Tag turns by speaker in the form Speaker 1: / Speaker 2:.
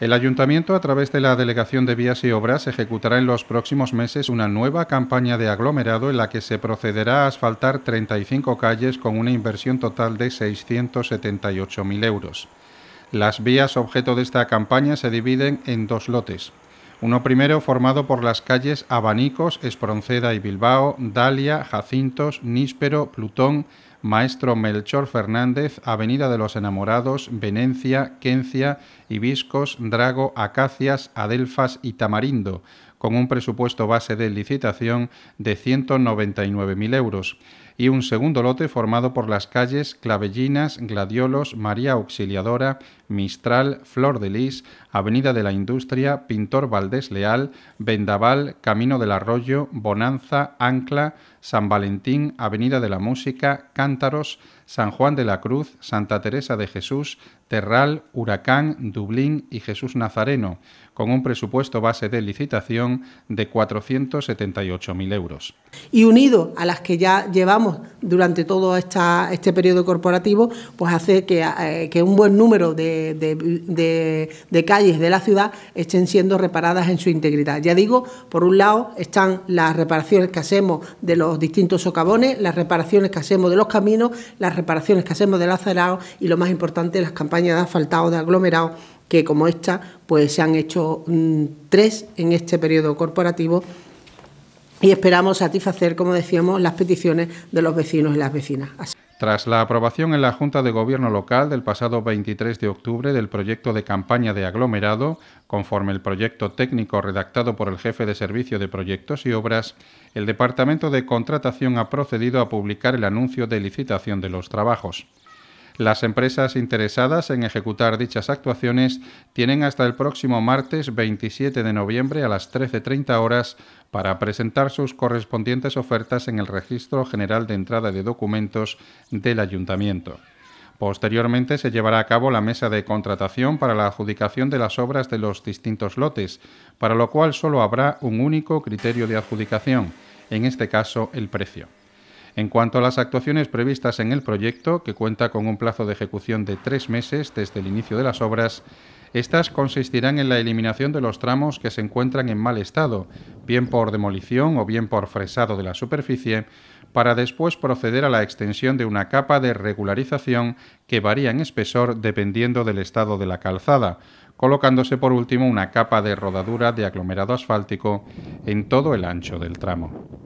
Speaker 1: El ayuntamiento, a través de la Delegación de Vías y Obras, ejecutará en los próximos meses una nueva campaña de aglomerado en la que se procederá a asfaltar 35 calles con una inversión total de 678.000 euros. Las vías objeto de esta campaña se dividen en dos lotes. Uno primero formado por las calles Abanicos, Espronceda y Bilbao, Dalia, Jacintos, Níspero, Plutón, Maestro Melchor Fernández, Avenida de los Enamorados, Venencia, Quencia, Hibiscos, Drago, Acacias, Adelfas y Tamarindo, con un presupuesto base de licitación de 199.000 euros y un segundo lote formado por las calles Clavellinas, Gladiolos, María Auxiliadora, Mistral, Flor de Lis, Avenida de la Industria, Pintor Valdés Leal, Vendaval, Camino del Arroyo, Bonanza, Ancla, San Valentín, Avenida de la Música, Cántaros, San Juan de la Cruz, Santa Teresa de Jesús, Terral, Huracán, Dublín y Jesús Nazareno, con un presupuesto base de licitación de 478.000 euros.
Speaker 2: Y unido a las que ya llevamos durante todo este periodo corporativo, pues hace que, eh, un buen número de, calles de la ciudad estén siendo reparadas en su integridad. Ya digo, por un lado están las reparaciones que hacemos de los distintos socavones, las reparaciones que hacemos de los caminos, las reparaciones que hacemos del acerado y lo más importante, las campañas de de aglomerado, que como esta, pues se han hecho mm, tres en este periodo corporativo y esperamos satisfacer, como decíamos, las peticiones de los vecinos y las vecinas.
Speaker 1: Tras la aprobación en la Junta de Gobierno Local del pasado 23 de octubre del proyecto de campaña de aglomerado, conforme el proyecto técnico redactado por el jefe de Servicio de Proyectos y Obras, el Departamento de Contratación ha procedido a publicar el anuncio de licitación de los trabajos. Las empresas interesadas en ejecutar dichas actuaciones tienen hasta el próximo martes 27 de noviembre a las 13.30 horas para presentar sus correspondientes ofertas en el Registro General de Entrada de Documentos del Ayuntamiento. Posteriormente se llevará a cabo la mesa de contratación para la adjudicación de las obras de los distintos lotes, para lo cual solo habrá un único criterio de adjudicación, en este caso el precio. En cuanto a las actuaciones previstas en el proyecto, que cuenta con un plazo de ejecución de tres meses desde el inicio de las obras, estas consistirán en la eliminación de los tramos que se encuentran en mal estado, bien por demolición o bien por fresado de la superficie, para después proceder a la extensión de una capa de regularización que varía en espesor dependiendo del estado de la calzada, colocándose por último una capa de rodadura de aglomerado asfáltico en todo el ancho del tramo.